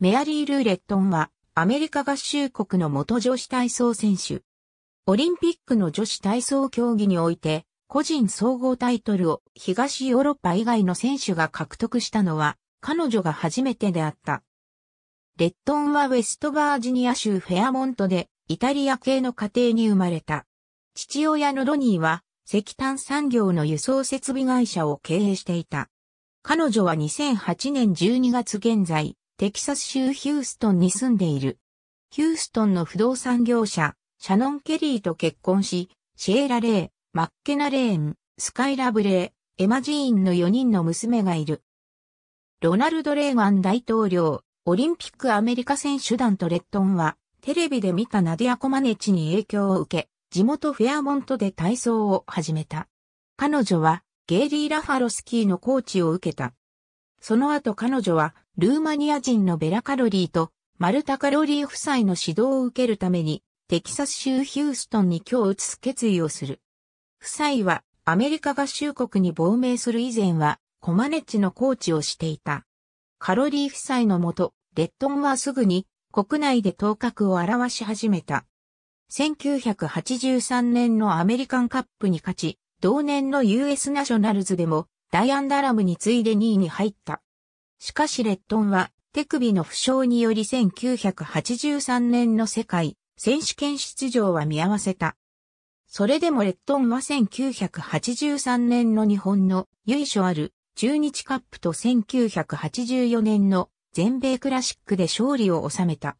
メアリー・ルーレットンは、アメリカ合衆国の元女子体操選手。オリンピックの女子体操競技において、個人総合タイトルを東ヨーロッパ以外の選手が獲得したのは、彼女が初めてであった。レットンはウェストバージニア州フェアモントで、イタリア系の家庭に生まれた。父親のロニーは、石炭産業の輸送設備会社を経営していた。彼女は2008年12月現在、テキサス州ヒューストンに住んでいる。ヒューストンの不動産業者、シャノン・ケリーと結婚し、シエラ・レイ、マッケナ・レーン、スカイラ・ブレイ、エマ・ジーンの4人の娘がいる。ロナルド・レーガン大統領、オリンピックアメリカ選手団とレッドンは、テレビで見たナディア・コマネチに影響を受け、地元フェアモントで体操を始めた。彼女は、ゲイリー・ラファロスキーのコーチを受けた。その後彼女は、ルーマニア人のベラカロリーとマルタカロリー夫妻の指導を受けるために、テキサス州ヒューストンに今日移す決意をする。夫妻はアメリカ合衆国に亡命する以前はコマネッチのコーチをしていた。カロリー夫妻のもと、レッドンはすぐに国内で頭角を現し始めた。1983年のアメリカンカップに勝ち、同年の US ナショナルズでもダイアン・ダラムに次いで2位に入った。しかしレットンは手首の負傷により1983年の世界選手権出場は見合わせた。それでもレットンは1983年の日本の由緒ある中日カップと1984年の全米クラシックで勝利を収めた。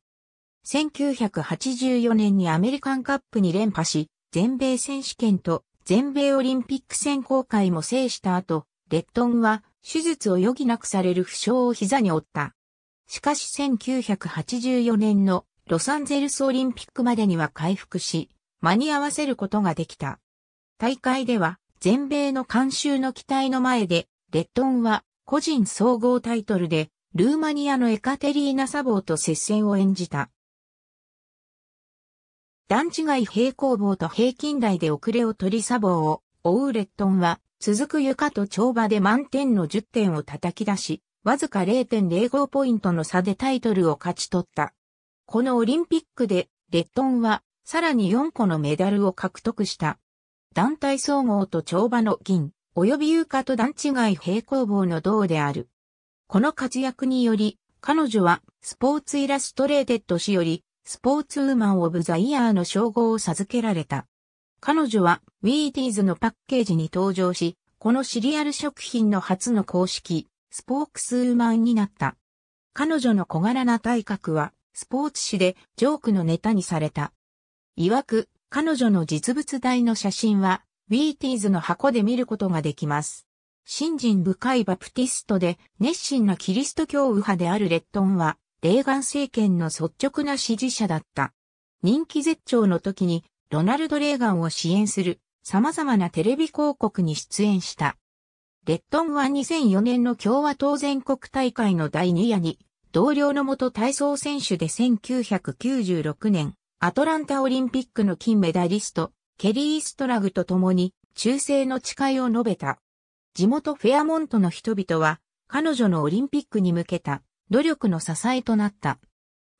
1984年にアメリカンカップに連覇し、全米選手権と全米オリンピック選考会も制した後、レットンは手術を余儀なくされる負傷を膝に負った。しかし1984年のロサンゼルスオリンピックまでには回復し、間に合わせることができた。大会では全米の監修の期待の前で、レッドンは個人総合タイトルで、ルーマニアのエカテリーナ・サボーと接戦を演じた。段違い平行棒と平均台で遅れを取りサボーを追うレッドンは続く床と跳馬で満点の10点を叩き出し、わずか0.05ポイントの差でタイトルを勝ち取った。このオリンピックで、レットンは、さらに4個のメダルを獲得した。団体総合と跳馬の銀、及び床と段違い平行棒の銅である。この活躍により、彼女は、スポーツイラストレーテッド氏より、スポーツウーマンオブザイヤーの称号を授けられた。彼女はウィーティーズのパッケージに登場し、このシリアル食品の初の公式、スポークスウーマンになった。彼女の小柄な体格は、スポーツ誌でジョークのネタにされた。曰く、彼女の実物大の写真は、ウィーティーズの箱で見ることができます。信心深いバプティストで熱心なキリスト教右派であるレットンは、レーガン政権の率直な支持者だった。人気絶頂の時にロナルド・レーガンを支援する様々なテレビ広告に出演した。レットンは2004年の共和党全国大会の第2夜に、同僚の元体操選手で1996年、アトランタオリンピックの金メダリスト、ケリー・ストラグと共に、忠誠の誓いを述べた。地元フェアモントの人々は、彼女のオリンピックに向けた努力の支えとなった。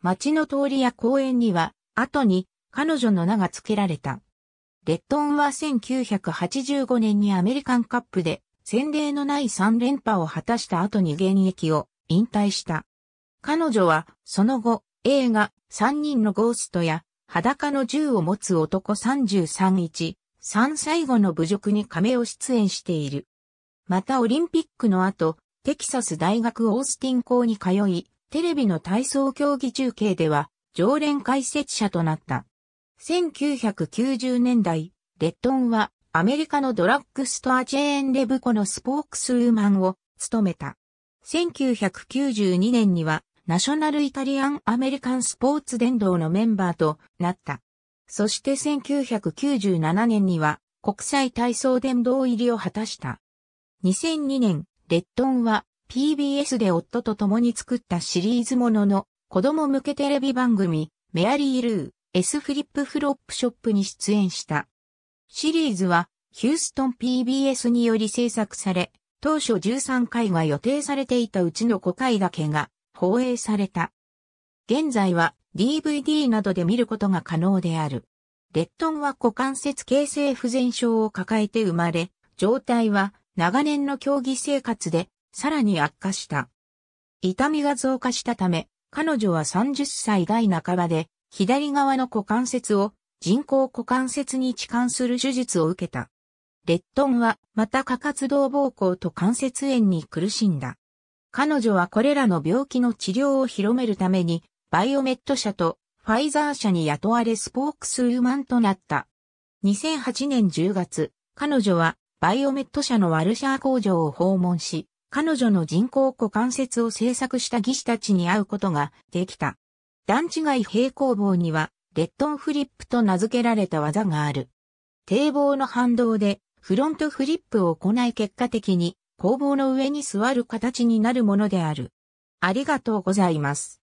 街の通りや公園には、後に彼女の名が付けられた。レッドンは1985年にアメリカンカップで先例のない3連覇を果たした後に現役を引退した。彼女はその後映画3人のゴーストや裸の銃を持つ男331、3最後の侮辱に亀を出演している。またオリンピックの後、テキサス大学オースティン校に通い、テレビの体操競技中継では常連解説者となった。1990年代、レッドンはアメリカのドラッグストアチェーンレブコのスポークスウーマンを務めた。1992年にはナショナルイタリアンアメリカンスポーツ伝道のメンバーとなった。そして1997年には国際体操伝道入りを果たした。2002年、レッドンは PBS で夫と共に作ったシリーズものの子供向けテレビ番組メアリー・ルー。S フリップフロップショップに出演した。シリーズはヒューストン PBS により制作され、当初13回が予定されていたうちの5回だけが放映された。現在は DVD などで見ることが可能である。レットンは股関節形成不全症を抱えて生まれ、状態は長年の競技生活でさらに悪化した。痛みが増加したため、彼女は30歳代半ばで左側の股関節を人工股関節に置換する手術を受けた。レットンはまた過活動膀胱と関節炎に苦しんだ。彼女はこれらの病気の治療を広めるためにバイオメット社とファイザー社に雇われスポークスウーマンとなった。2008年10月、彼女はバイオメット社のワルシャー工場を訪問し、彼女の人工股関節を製作した技師たちに会うことができた。段違い平行棒には、レッドンフリップと名付けられた技がある。堤防の反動で、フロントフリップを行い結果的に、工房の上に座る形になるものである。ありがとうございます。